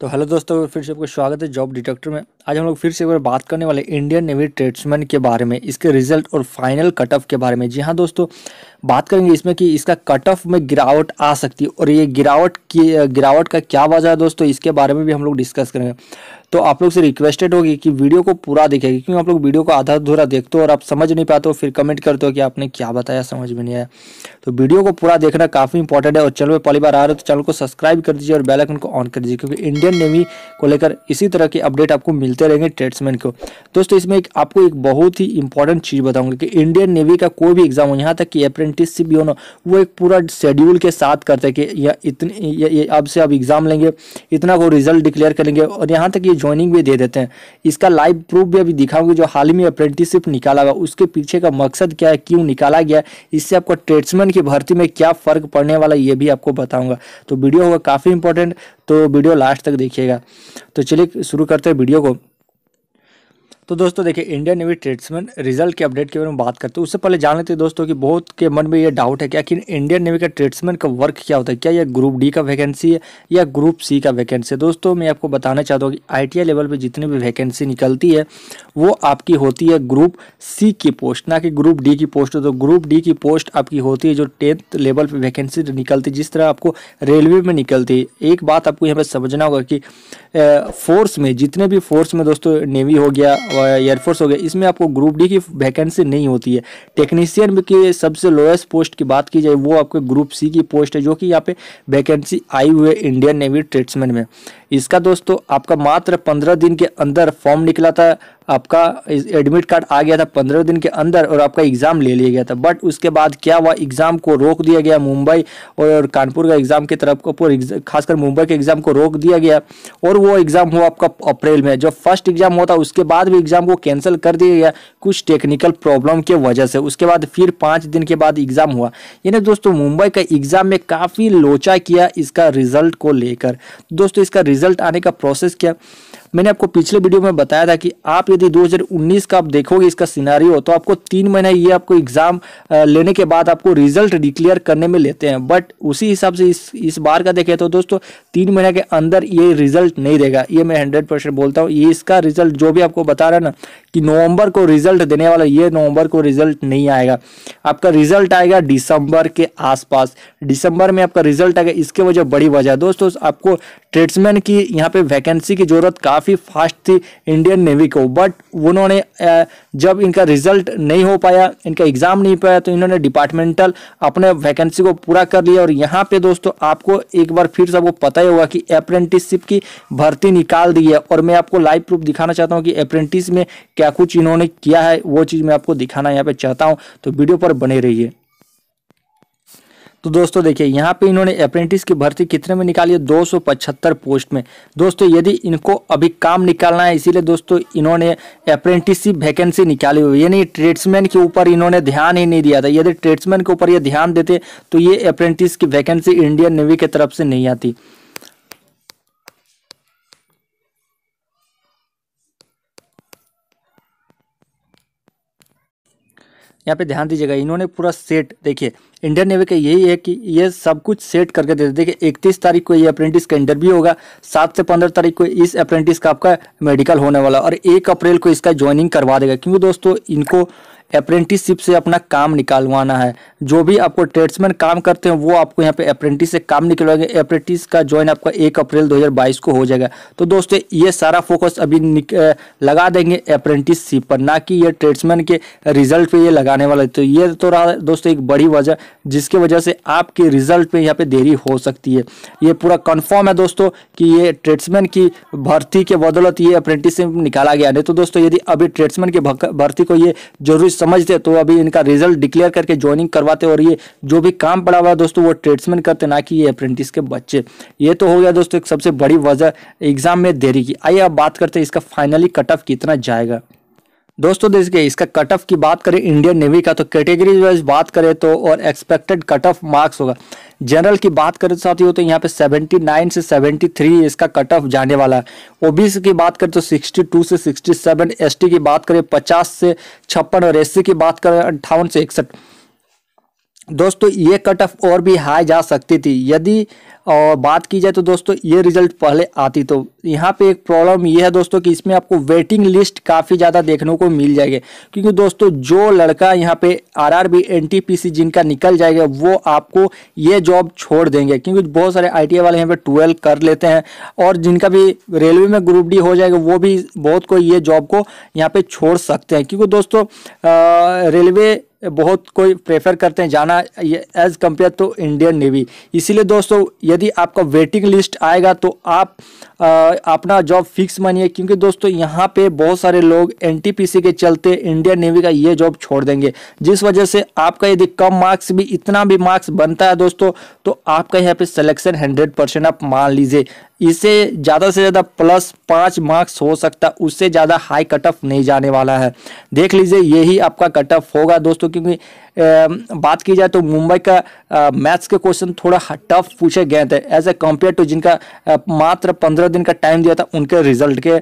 तो हेलो दोस्तों फिर से आपका स्वागत है जॉब डिटेक्टर में आज हम लोग फिर से एक बार बात करने वाले इंडियन नेवी ट्रेड्समैन के बारे में इसके रिजल्ट और फाइनल कट ऑफ के बारे में जी हाँ दोस्तों बात करेंगे इसमें कि इसका कट ऑफ में गिरावट आ सकती है और ये गिरावट की गिरावट का क्या वजह है दोस्तों इसके बारे में भी हम लोग डिस्कस करेंगे तो आप लोग से रिक्वेस्टेड होगी कि वीडियो को पूरा देखेगी क्योंकि आप लोग वीडियो को आधा अधूरा देखते हो और आप समझ नहीं पाते हो फिर कमेंट करते हो कि आपने क्या बताया समझ में नहीं आया तो वीडियो को पूरा देखना काफ़ी इंपॉर्टेंट है और चैनल पर पहली बार आ रहे हो तो चैनल को सब्सक्राइब कर दीजिए और बेलाइकन को ऑन कर दीजिए क्योंकि इंडियन नेवी को लेकर इसी तरह के अपडेट आपको मिलते रहेंगे ट्रेड्समैन को दोस्तों इसमें एक आपको एक बहुत ही इंपॉर्टेंट चीज़ बताऊंगी कि इंडियन नेवी का कोई भी एग्जाम हो यहाँ तक कि अप्रेंटिसशिप भी होना वो एक पूरा शेड्यूल के साथ करते हैं कि या इतने अब से अब एग्जाम लेंगे इतना को रिजल्ट डिक्लेयर करेंगे और यहाँ तक ये ज्वाइनिंग भी दे देते हैं इसका लाइव प्रूफ भी अभी दिखाऊंगी जो हाल ही में अप्रेंटिसशिप निकाला हुआ उसके पीछे का मकसद क्या है क्यों निकाला गया इससे आपको ट्रेड्समैन की भर्ती में क्या फ़र्क पड़ने वाला ये भी आपको बताऊंगा तो वीडियो होगा काफ़ी इंपॉर्टेंट तो वीडियो लास्ट तक देखिएगा तो चलिए शुरू करते हैं वीडियो को तो दोस्तों देखिए इंडियन नेवी ट्रेड्समैन रिजल्ट के अपडेट के बारे में बात करते हैं उससे पहले जान लेते हैं दोस्तों कि बहुत के मन में ये डाउट है कि आखिर इंडियन नेवी का ट्रेड्समैन का वर्क क्या होता है क्या यह ग्रुप डी का वैकेंसी है या ग्रुप सी का वैकेंसी है दोस्तों मैं आपको बताना चाहता हूँ कि आई लेवल पर जितनी भी वैकेंसी निकलती है वो आपकी होती है ग्रुप सी की पोस्ट ना कि ग्रुप डी की पोस्ट तो ग्रुप डी की पोस्ट आपकी होती है जो टेंथ लेवल पर वैकेंसी निकलती है जिस तरह आपको रेलवे में निकलती है एक बात आपको यहाँ पर समझना होगा कि फोर्स में जितने भी फोर्स में दोस्तों नेवी हो गया एयरफोर्स हो गया इसमें आपको ग्रुप डी की वैकेंसी नहीं होती है टेक्नीशियन की सबसे लोएस्ट पोस्ट की बात की जाए वो आपके ग्रुप सी की पोस्ट है जो कि यहाँ पे वैकेंसी आई हुई है इंडियन नेवी ट्रेड्समैन में इसका दोस्तों आपका मात्र पंद्रह दिन के अंदर फॉर्म निकला था आपका एडमिट कार्ड आ गया था पंद्रह दिन के अंदर और आपका एग्ज़ाम ले लिया गया था बट उसके बाद क्या हुआ एग्ज़ाम को रोक दिया गया मुंबई और कानपुर का एग्ज़ाम की तरफ को खासकर मुंबई के एग्ज़ाम को रोक दिया गया और वो एग्ज़ाम हुआ आपका अप्रैल में जो फर्स्ट एग्ज़ाम होता उसके बाद भी एग्ज़ाम को कैंसिल कर दिया गया कुछ टेक्निकल प्रॉब्लम की वजह से उसके बाद फिर पाँच दिन के बाद एग्ज़ाम हुआ यानी दोस्तों मुंबई का एग्ज़ाम में काफ़ी लोचा किया इसका रिजल्ट को लेकर दोस्तों इसका रिजल्ट आने का प्रोसेस क्या मैंने आपको पिछले वीडियो में बताया था कि आप यदि 2019 का आप देखोगे इसका सिनारी हो तो आपको तीन महीना ये आपको एग्जाम लेने के बाद आपको रिजल्ट डिक्लेयर करने में लेते हैं बट उसी हिसाब से इस इस बार का देखें तो दोस्तों तीन महीने के अंदर ये रिजल्ट नहीं देगा ये मैं हंड्रेड परसेंट बोलता हूँ ये इसका रिजल्ट जो भी आपको बता रहा है ना कि नवंबर को रिजल्ट देने वाला ये नवंबर को रिजल्ट नहीं आएगा आपका रिजल्ट आएगा दिसंबर के आसपास दिसंबर में आपका रिजल्ट आएगा इसके वजह बड़ी वजह दोस्तों आपको ट्रेड्समैन की यहाँ पे वैकेंसी की जरूरत काफ़ी काफ़ी फास्ट थी इंडियन नेवी को बट उन्होंने जब इनका रिजल्ट नहीं हो पाया इनका एग्ज़ाम नहीं पाया तो इन्होंने डिपार्टमेंटल अपने वैकेंसी को पूरा कर लिया और यहाँ पे दोस्तों आपको एक बार फिर से वो पता ही होगा कि अप्रेंटिसशिप की भर्ती निकाल दी है और मैं आपको लाइव प्रूफ दिखाना चाहता हूँ कि अप्रेंटिस में क्या कुछ इन्होंने किया है वो चीज़ मैं आपको दिखाना यहाँ पर चाहता हूँ तो वीडियो पर बने रहिए तो दोस्तों देखिए यहाँ पे इन्होंने अप्रेंटिस की भर्ती कितने में निकाली है दो पोस्ट में दोस्तों यदि इनको अभी काम निकालना है इसीलिए दोस्तों इन्होंने अप्रेंटिसशिप वैकेंसी निकाली हुई यानी ट्रेड्समैन के ऊपर इन्होंने ध्यान ही नहीं दिया था यदि ट्रेड्समैन के ऊपर ये ध्यान देते तो ये अप्रेंटिस की वैकेंसी इंडियन नेवी की तरफ से नहीं आती यहाँ पे ध्यान दीजिएगा इन्होंने पूरा सेट देखिए इंडियन नेवी का यही है कि ये सब कुछ सेट करके देते देखिए इकतीस तारीख को ये अप्रेंटिस का इंटरव्यू होगा सात से पंद्रह तारीख को इस अप्रेंटिस का आपका मेडिकल होने वाला और एक अप्रैल को इसका ज्वाइनिंग करवा देगा क्योंकि दोस्तों इनको अप्रेंटिसशिप से अपना काम निकालवाना है जो भी आपको ट्रेड्समैन काम करते हैं वो आपको यहाँ पे अप्रेंटिस से काम निकलवाएंगे अप्रेंटिस का ज्वाइन आपका एक अप्रैल 2022 को हो जाएगा तो दोस्तों ये सारा फोकस अभी लगा देंगे अप्रेंटिसशिप पर ना कि ये ट्रेड्समैन के रिजल्ट पे ये लगाने वाला है तो ये तो रहा दोस्तों एक बड़ी वजह जिसकी वजह से आपके रिजल्ट पर यहाँ पर देरी हो सकती है ये पूरा कन्फर्म है दोस्तों कि ये ट्रेड्समैन की भर्ती के बदौलत ये अप्रेंटिसशिप निकाला गया नहीं तो दोस्तों यदि अभी ट्रेड्समैन की भर्ती को ये जरूरी चीज़ समझते तो अभी इनका रिजल्ट डिक्लेयर करके ज्वाइनिंग करवाते और ये जो भी काम पड़ा हुआ दोस्तों वो ट्रेड्समैन करते ना कि ये अप्रेंटिस के बच्चे ये तो हो गया दोस्तों एक सबसे बड़ी वजह एग्जाम में देरी की आइए अब बात करते हैं इसका फाइनली कट ऑफ कितना जाएगा दोस्तों देखिए इसका कट ऑफ की बात करें इंडियन नेवी का तो कैटेगरी वाइज बात करें तो और एक्सपेक्टेड कट ऑफ मार्क्स होगा तो जनरल की बात करें तो हो तो यहाँ पे 79 से 73 इसका कट ऑफ जाने वाला है ओबीसी की बात करें तो 62 से 67 एसटी की बात करें 50 से छप्पन और एससी की बात करें अंठावन से इकसठ दोस्तों ये कट ऑफ और भी हाई जा सकती थी यदि और बात की जाए तो दोस्तों ये रिजल्ट पहले आती तो यहाँ पे एक प्रॉब्लम ये है दोस्तों कि इसमें आपको वेटिंग लिस्ट काफ़ी ज़्यादा देखने को मिल जाएगी क्योंकि दोस्तों जो लड़का यहाँ पे आरआरबी एनटीपीसी जिनका निकल जाएगा वो आपको ये जॉब छोड़ देंगे क्योंकि बहुत सारे आई वाले यहाँ पे ट्वेल्व कर लेते हैं और जिनका भी रेलवे में ग्रुप डी हो जाएगा वो भी बहुत कोई ये जॉब को यहाँ पर छोड़ सकते हैं क्योंकि दोस्तों रेलवे बहुत कोई प्रेफर करते हैं जाना एज कंपेयर टू तो इंडियन नेवी इसीलिए दोस्तों यदि आपका वेटिंग लिस्ट आएगा तो आप आ, अपना जॉब फिक्स मानिए क्योंकि दोस्तों यहाँ पे बहुत सारे लोग एनटीपीसी के चलते इंडियन नेवी का ये जॉब छोड़ देंगे जिस वजह से आपका यदि कम मार्क्स भी इतना भी मार्क्स बनता है दोस्तों तो आपका यहाँ पे सिलेक्शन हंड्रेड परसेंट आप मान लीजिए इसे ज़्यादा से ज़्यादा प्लस पाँच मार्क्स हो सकता है उससे ज़्यादा हाई कट ऑफ नहीं जाने वाला है देख लीजिए यही आपका कट ऑफ होगा दोस्तों क्योंकि बात की जाए तो मुंबई का मैथ्स के क्वेश्चन थोड़ा टफ पूछे गए थे एज ए कम्पेयर टू जिनका मात्र पंद्रह दिन का टाइम दिया था उनके रिजल्ट के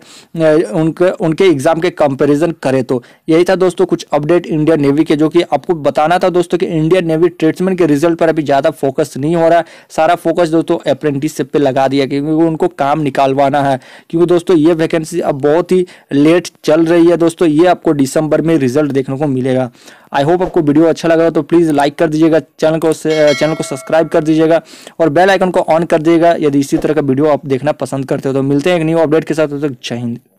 उनके उनके एग्जाम के कंपैरिजन करें तो यही था दोस्तों कुछ अपडेट इंडियन नेवी के जो कि आपको बताना था दोस्तों कि इंडियन नेवी ट्रेड्समैन के रिजल्ट पर अभी ज़्यादा फोकस नहीं हो रहा है सारा फोकस दोस्तों अप्रेंटिसशिप पर लगा दिया क्योंकि लोगों उनको काम निकालवाना है क्योंकि दोस्तों ये वैकेंसी अब बहुत ही लेट चल रही है दोस्तों ये आपको दिसंबर में रिजल्ट देखने को मिलेगा आई होप आपको वीडियो अच्छा लगा तो प्लीज़ लाइक कर दीजिएगा चैनल को चैनल को सब्सक्राइब कर दीजिएगा और बेल आइकन को ऑन कर दीजिएगा यदि इसी तरह का वीडियो आप देखना पसंद करते हो तो मिलते हैं एक न्यू अपडेट के साथ तो जय हिंद